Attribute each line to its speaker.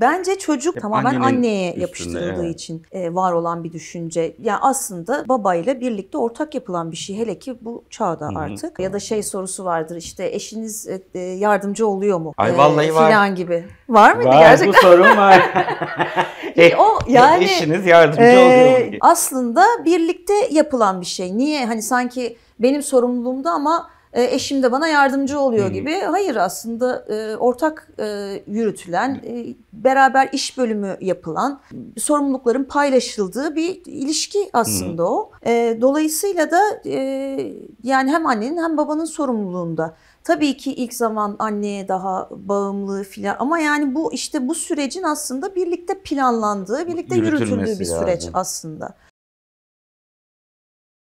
Speaker 1: Bence çocuk Hep tamamen anneye yapıştırıldığı evet. için e, var olan bir düşünce. Yani aslında babayla birlikte ortak yapılan bir şey hele ki bu çağda Hı-hı. artık. Ya da şey sorusu vardır işte eşiniz e, e, yardımcı oluyor mu? Ay vallahi var. Filan gibi. Var mıydı var, gerçekten? Bu sorun
Speaker 2: var. e, o yani eşiniz yardımcı e, oluyor mu?
Speaker 1: Aslında birlikte yapılan bir şey. Niye hani sanki benim sorumluluğumda ama e, eşim de bana yardımcı oluyor hmm. gibi. Hayır aslında e, ortak e, yürütülen, beraber iş bölümü yapılan, sorumlulukların paylaşıldığı bir ilişki aslında hmm. o. dolayısıyla da yani hem annenin hem babanın sorumluluğunda. Tabii ki ilk zaman anneye daha bağımlı filan ama yani bu işte bu sürecin
Speaker 2: aslında birlikte planlandığı, birlikte yürütüldüğü bir süreç lazım. aslında.